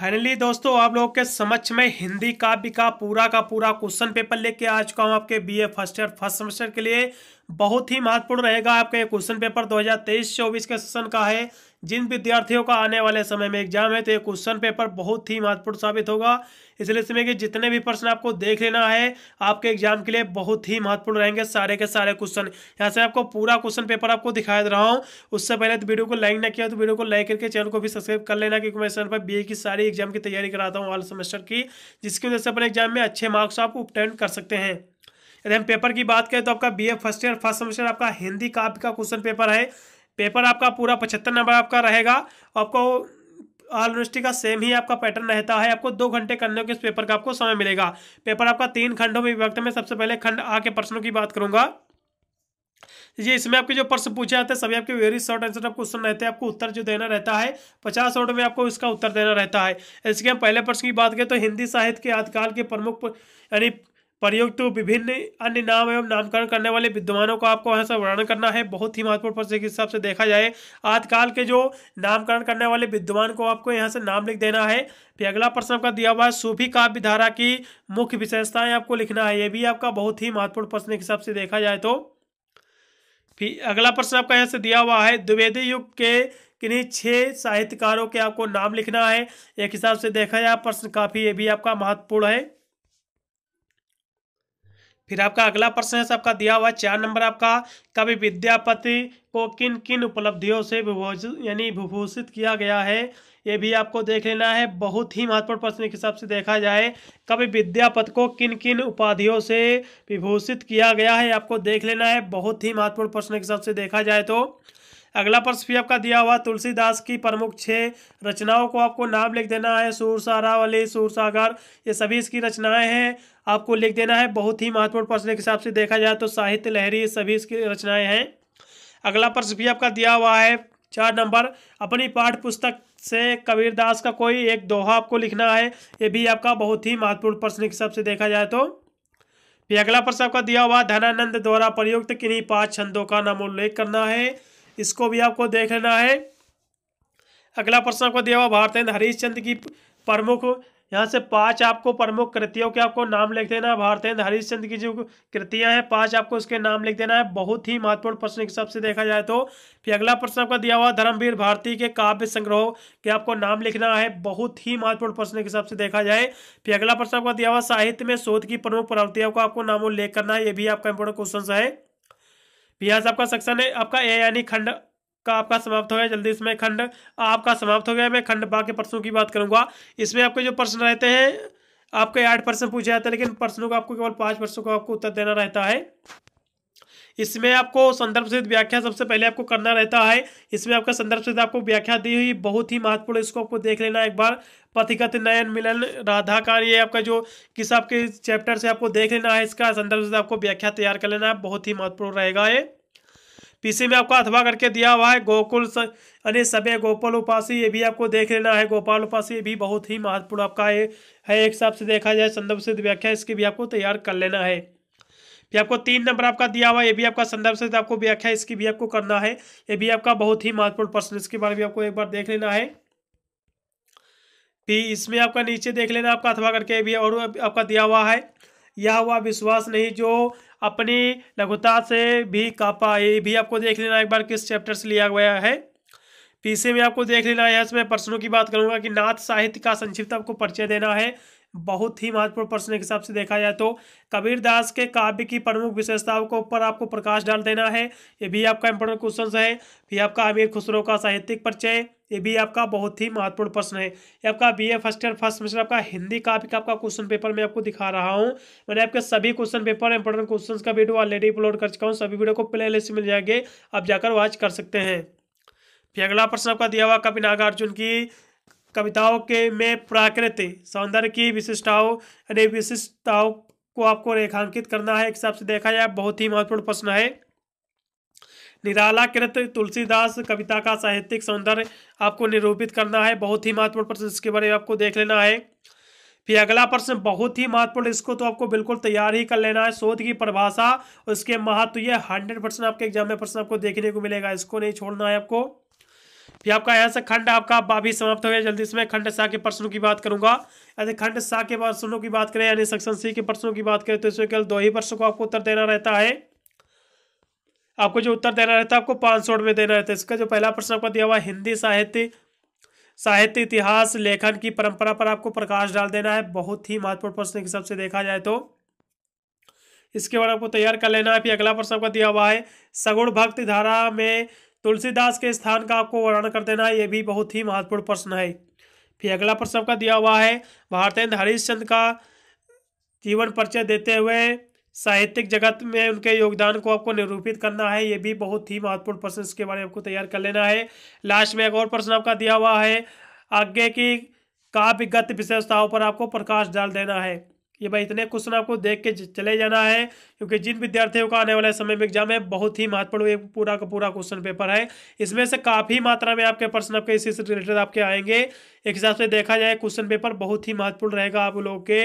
finally दोस्तों आप लोगों के समक्ष में हिंदी काव्य का पूरा का पूरा क्वेश्चन पेपर लेके आ चुका हूँ आपके BA first year first semester के लिए बहुत ही महत्वपूर्ण रहेगा आपका ये क्वेश्चन पेपर 2023-24 के सेशन का है जिन विद्यार्थियों का आने वाले समय में एग्जाम है तो ये क्वेश्चन पेपर बहुत ही महत्वपूर्ण साबित होगा इसलिए इसमें कि जितने भी प्रश्न आपको देख लेना है आपके एग्जाम के लिए बहुत ही महत्वपूर्ण रहेंगे सारे के सारे क्वेश्चन यहाँ से आपको पूरा क्वेश्चन पेपर आपको दिखाई दे रहा हूँ उससे पहले तो वीडियो को लाइक ना किया तो वीडियो को लाइक करके चैनल को भी सब्सक्राइब कर लेना क्योंकि मैं चैनल पर बी की सारी एग्जाम की तैयारी कराता हूँ ऑल सेमेस्टर की जिसकी वजह से अपने एग्जाम में अच्छे मार्क्स आप उपटेंड कर सकते हैं यदि हम पेपर की बात करें तो आपका B first year first semester आपका हिंदी काफ का क्वेश्चन पेपर है पेपर आपका पूरा पचहत्तर नंबर आपका रहेगा आपको ऑल यूनिवर्सिटी का सेम ही आपका पैटर्न रहता है आपको दो घंटे करने के इस पेपर का आपको समय मिलेगा पेपर आपका तीन खंडों में विभक्त में सबसे पहले खंड आ के प्रश्नों की बात करूंगा ये इसमें आपके जो प्रश्न पूछे जाते हैं सभी आपके very short answer of question रहते हैं आपको उत्तर जो देना रहता है पचास शॉर्ट में आपको इसका उत्तर देना रहता है इसके हम पहले प्रश्न की बात करें तो हिंदी साहित्य के आदिकाल के प्रमुख यानी प्रयुक्त विभिन्न अन्य नाम एवं नामकरण करने वाले विद्वानों का आपको यहाँ से वर्णन करना है बहुत ही महत्वपूर्ण प्रश्न के हिसाब से देखा जाए आजकल के जो नामकरण करने वाले विद्वान को आपको यहाँ से नाम लिख देना है फिर अगला प्रश्न आपका दिया हुआ है सूफी काव्य धारा की मुख्य विशेषताएं आपको लिखना है ये भी आपका बहुत ही महत्वपूर्ण प्रश्न के हिसाब से देखा जाए तो फिर अगला प्रश्न आपका यहाँ से दिया हुआ है द्विवेदी युग के किन्हीं छह साहित्यकारों के आपको नाम लिखना है एक हिसाब से देखा जाए प्रश्न काफ़ी ये भी आपका महत्वपूर्ण है फिर आपका अगला प्रश्न है आपका दिया हुआ चार नंबर आपका कवि विद्यापति को किन किन उपलब्धियों से विभूषित यानी विभूषित किया गया है ये भी आपको देख लेना है बहुत ही महत्वपूर्ण प्रश्न के हिसाब से देखा जाए कवि विद्यापति को किन किन उपाधियों से विभूषित किया गया है आपको देख लेना है बहुत ही महत्वपूर्ण प्रश्न के हिसाब से देखा जाए तो अगला प्रश्न भी आपका दिया हुआ तुलसीदास की प्रमुख छः रचनाओं को आपको नाम लिख देना है सूरसारावली सागर ये सभी इसकी रचनाएं हैं आपको लिख देना है बहुत ही महत्वपूर्ण प्रश्न के हिसाब से देखा जाए तो साहित्य लहरी ये सभी इसकी रचनाएं हैं अगला प्रश्न भी आपका दिया हुआ है चार नंबर अपनी पाठ पुस्तक से कबीरदास का कोई एक दोहा आपको लिखना है ये भी आपका बहुत ही महत्वपूर्ण प्रश्न के हिसाब से देखा जाए तो फिर अगला प्रश्न आपका दिया हुआ धनानंद द्वारा प्रयुक्त किन्हीं पांच छंदों का नामोल्लेख करना है इसको भी आपको देख लेना है अगला प्रश्न आपको दिया हुआ भारतेंद्र हरीशचंद्र की प्रमुख यहाँ से पांच आपको प्रमुख कृतियों के आपको नाम लिख देना भारतेंद्र हरिश्चंद्र की जो कृतियां हैं पांच आपको उसके नाम लिख देना है बहुत ही महत्वपूर्ण प्रश्न के हिसाब से देखा जाए तो फिर अगला प्रश्न आपका दिया हुआ धर्मवीर भारती के काव्य संग्रह के आपको नाम लिखना है बहुत ही महत्वपूर्ण प्रश्न के हिसाब से देखा जाए फिर अगला प्रश्न आपका दिया हुआ साहित्य में शोध की प्रमुख प्रवृत्तियों को आपको उल्लेख करना है ये भी आपका इंपोर्टेंट क्वेश्चन है पियास आपका सेक्शन है आपका ए यानी खंड का आपका समाप्त हो गया जल्दी इसमें खंड आपका समाप्त हो गया मैं खंड बा के प्रश्नों की बात करूंगा इसमें आपके जो प्रश्न रहते हैं आपके आठ प्रश्न पूछे जाते हैं लेकिन प्रश्नों का आपको केवल पाँच प्रश्नों का आपको उत्तर देना रहता है इसमें आपको संदर्भ सहित व्याख्या सबसे पहले आपको करना रहता है इसमें आपका संदर्भ सहित आपको व्याख्या दी हुई बहुत ही महत्वपूर्ण इसको आपको देख लेना एक बार पथिकत नयन मिलन राधा का ये आपका जो किस आपके चैप्टर से आपको देख लेना है इसका संदर्भ से आपको व्याख्या तैयार कर लेना है बहुत ही महत्वपूर्ण रहेगा ये पीछे में आपका अथवा करके दिया हुआ है गोकुल यानी समय गोपाल उपासी ये भी आपको देख लेना है गोपाल उपासी ये भी बहुत ही महत्वपूर्ण आपका है, है एक हिसाब से देखा जाए संदर्भ सिद्ध व्याख्या इसकी भी आपको तैयार कर लेना है ये आपको तीन नंबर आपका दिया हुआ है ये भी आपका संदर्भ से आपको व्याख्या इसकी भी आपको करना है ये भी आपका बहुत ही महत्वपूर्ण प्रश्न इसके बारे में आपको एक बार देख लेना है भी इसमें आपका नीचे देख लेना आपका अथवा करके भी और आपका दिया हुआ है यह हुआ विश्वास नहीं जो अपनी लघुता से भी कापा ये भी आपको देख लेना एक बार किस चैप्टर से लिया गया है पीछे में आपको देख लेना है इसमें प्रश्नों की बात करूंगा कि नाथ साहित्य का संक्षिप्त आपको परिचय देना है बहुत ही महत्वपूर्ण प्रश्न के हिसाब से देखा जाए तो कबीर दास के काव्य की प्रमुख विशेषताओं के ऊपर आपको प्रकाश डाल देना है ये भी आपका इंपोर्टेंट क्वेश्चन है फिर आपका अमीर खुसरो का साहित्यिक परिचय ये भी आपका बहुत ही महत्वपूर्ण प्रश्न है ये आपका B A first year first semester आपका हिंदी काव्य का आपका क्वेश्चन पेपर मैं आपको दिखा रहा हूँ मैंने आपके सभी क्वेश्चन पेपर इंपॉर्टेंट क्वेश्चन का वीडियो ऑलरेडी अपलोड कर चुका हूँ सभी वीडियो को प्ले लिस्ट मिल जाएंगे आप जाकर वॉच कर सकते हैं फिर अगला प्रश्न आपका दिया हुआ कवि नागार्जुन की कविताओं के में प्राकृतिक सौंदर्य की विशिष्टताओं यानी विशिष्टताओं को आपको रेखांकित करना है एक हिसाब से देखा जाए बहुत ही महत्वपूर्ण प्रश्न है निराला कृत तुलसीदास कविता का साहित्यिक सौंदर्य आपको निरूपित करना है बहुत ही महत्वपूर्ण प्रश्न इसके बारे में आपको देख लेना है फिर अगला प्रश्न बहुत ही महत्वपूर्ण इसको तो आपको बिल्कुल तैयार ही कर लेना है शोध की परिभाषा उसके महत्व ये हंड्रेड परसेंट आपके एग्जाम में प्रश्न आपको देखने को मिलेगा इसको नहीं छोड़ना है आपको तो आपका यहाँ से खंड आपका बाभी समाप्त हो गया जल्दी इसमें खंड सा के प्रश्नों की बात करूंगा यदि खंड सा के प्रश्नों की बात करें यानी सेक्शन सी के प्रश्नों की बात करें तो इसमें केवल दो ही प्रश्नों को आपको उत्तर देना रहता है आपको जो उत्तर देना रहता है आपको पांच सौ में देना रहता है इसका जो पहला प्रश्न आपका दिया हुआ हिंदी साहित्य साहित्य इतिहास लेखन की परंपरा पर आपको प्रकाश डाल देना है बहुत ही महत्वपूर्ण प्रश्न के हिसाब से देखा जाए तो इसके बाद आपको तैयार कर लेना है फिर अगला प्रश्न आपका दिया हुआ है सगुण भक्ति धारा में तुलसीदास के स्थान का आपको वर्णन कर देना है ये भी बहुत ही महत्वपूर्ण प्रश्न है फिर अगला प्रश्न आपका दिया हुआ है भारतेंद्र हरिश्चंद्र का जीवन परिचय देते हुए साहित्यिक जगत में उनके योगदान को आपको निरूपित करना है ये भी बहुत ही महत्वपूर्ण प्रश्न इसके बारे में आपको तैयार कर लेना है लास्ट में एक और प्रश्न आपका दिया हुआ है आगे की काव्यगत विशेषताओं पर आपको प्रकाश डाल देना है कि भाई इतने क्वेश्चन आपको देख के चले जाना है क्योंकि जिन विद्यार्थियों का आने वाले समय में एग्जाम है बहुत ही महत्वपूर्ण ये पूरा का पूरा क्वेश्चन पेपर है इसमें से काफ़ी मात्रा में आपके प्रश्न आपके इसी से रिलेटेड आपके आएंगे एक हिसाब से देखा जाए क्वेश्चन पेपर बहुत ही महत्वपूर्ण रहेगा आप लोगों के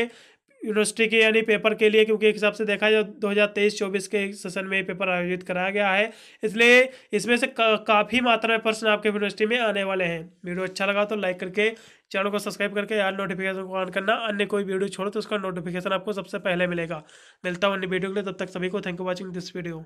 यूनिवर्सिटी के यानी पेपर के लिए क्योंकि एक हिसाब से देखा जाए दो हज़ार तेईस चौबीस के सेशन में पेपर आयोजित कराया गया है इसलिए इसमें से का, काफ़ी मात्रा में प्रश्न आपके यूनिवर्सिटी में आने वाले हैं वीडियो अच्छा लगा तो लाइक करके चैनल को सब्सक्राइब करके यार नोटिफिकेशन को ऑन करना अन्य कोई वीडियो छोड़ो तो उसका नोटिफिकेशन आपको सबसे पहले मिलेगा मिलता हूँ अन्य वीडियो के लिए तब तक सभी को thank you watching this video